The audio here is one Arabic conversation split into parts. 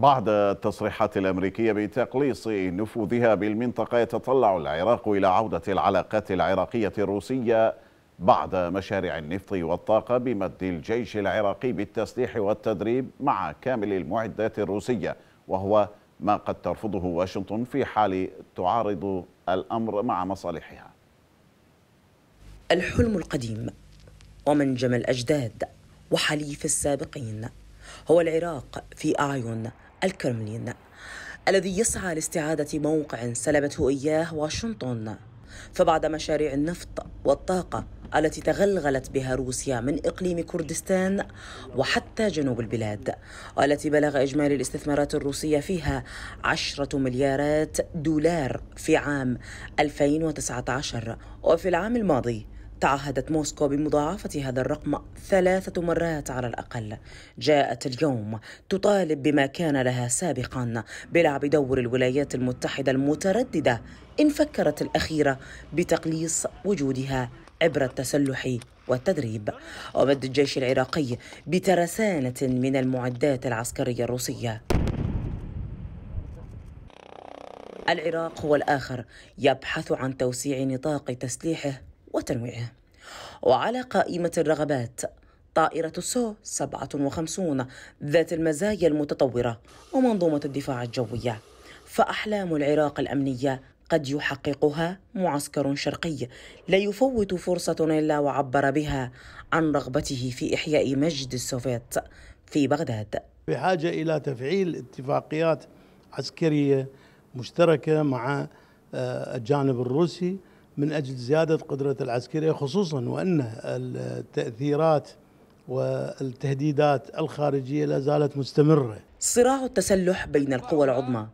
بعد التصريحات الأمريكية بتقليص نفوذها بالمنطقة يتطلع العراق إلى عودة العلاقات العراقية الروسية بعد مشاريع النفط والطاقة بمد الجيش العراقي بالتسليح والتدريب مع كامل المعدات الروسية وهو ما قد ترفضه واشنطن في حال تعارض الأمر مع مصالحها الحلم القديم ومنجم الأجداد وحليف السابقين هو العراق في أعين الكرملين الذي يسعى لاستعادة موقع سلبته إياه واشنطن فبعد مشاريع النفط والطاقة التي تغلغلت بها روسيا من إقليم كردستان وحتى جنوب البلاد والتي بلغ إجمالي الاستثمارات الروسية فيها عشرة مليارات دولار في عام 2019 وفي العام الماضي تعهدت موسكو بمضاعفة هذا الرقم ثلاثة مرات على الأقل جاءت اليوم تطالب بما كان لها سابقا بلعب دور الولايات المتحدة المترددة إن فكرت الأخيرة بتقليص وجودها عبر التسلح والتدريب ومد الجيش العراقي بترسانة من المعدات العسكرية الروسية العراق هو الآخر يبحث عن توسيع نطاق تسليحه وتنويعه وعلى قائمة الرغبات طائرة السو 57 ذات المزايا المتطورة ومنظومة الدفاع الجوية فأحلام العراق الأمنية قد يحققها معسكر شرقي لا يفوت فرصة إلا وعبر بها عن رغبته في إحياء مجد السوفيت في بغداد بحاجة إلى تفعيل اتفاقيات عسكرية مشتركة مع آه، الجانب الروسي من أجل زيادة قدرة العسكرية خصوصا وأن التأثيرات والتهديدات الخارجية لا زالت مستمرة صراع التسلح بين القوى العظمى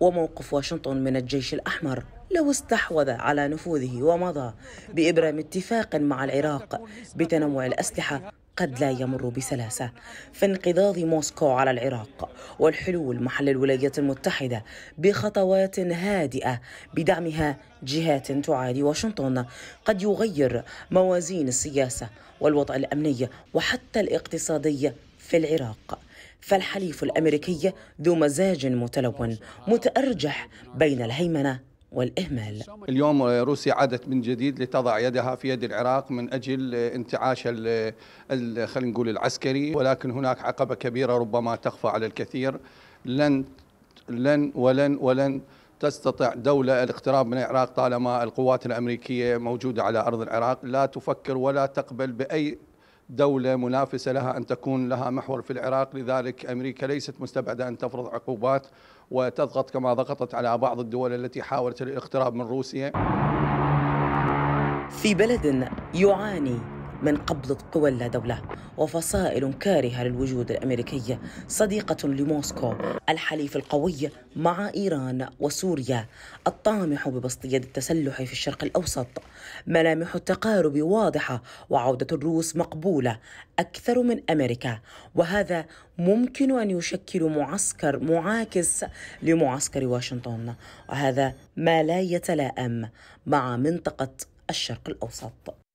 وموقف واشنطن من الجيش الأحمر لو استحوذ على نفوذه ومضى بإبرام اتفاق مع العراق بتنوع الأسلحة قد لا يمر بسلاسة في انقضاض موسكو على العراق والحلول محل الولايات المتحدة بخطوات هادئة بدعمها جهات تعادي واشنطن قد يغير موازين السياسة والوضع الأمني وحتى الاقتصادي في العراق فالحليف الأمريكي ذو مزاج متلون متأرجح بين الهيمنة والإهمال اليوم روسيا عادت من جديد لتضع يدها في يد العراق من أجل انتعاش خلينا نقول العسكري ولكن هناك عقبة كبيرة ربما تخفى على الكثير لن لن ولن ولن تستطع دولة الاقتراب من العراق طالما القوات الأمريكية موجودة على أرض العراق لا تفكر ولا تقبل بأي دولة منافسة لها أن تكون لها محور في العراق لذلك أمريكا ليست مستبعدة أن تفرض عقوبات وتضغط كما ضغطت على بعض الدول التي حاولت الاقتراب من روسيا في بلد يعاني من قبضة قوى اللا دولة وفصائل كارهة للوجود الأمريكي صديقة لموسكو الحليف القوي مع إيران وسوريا الطامح ببسطية التسلح في الشرق الأوسط ملامح التقارب واضحة وعودة الروس مقبولة أكثر من أمريكا وهذا ممكن أن يشكل معسكر معاكس لمعسكر واشنطن وهذا ما لا يتلائم مع منطقة الشرق الأوسط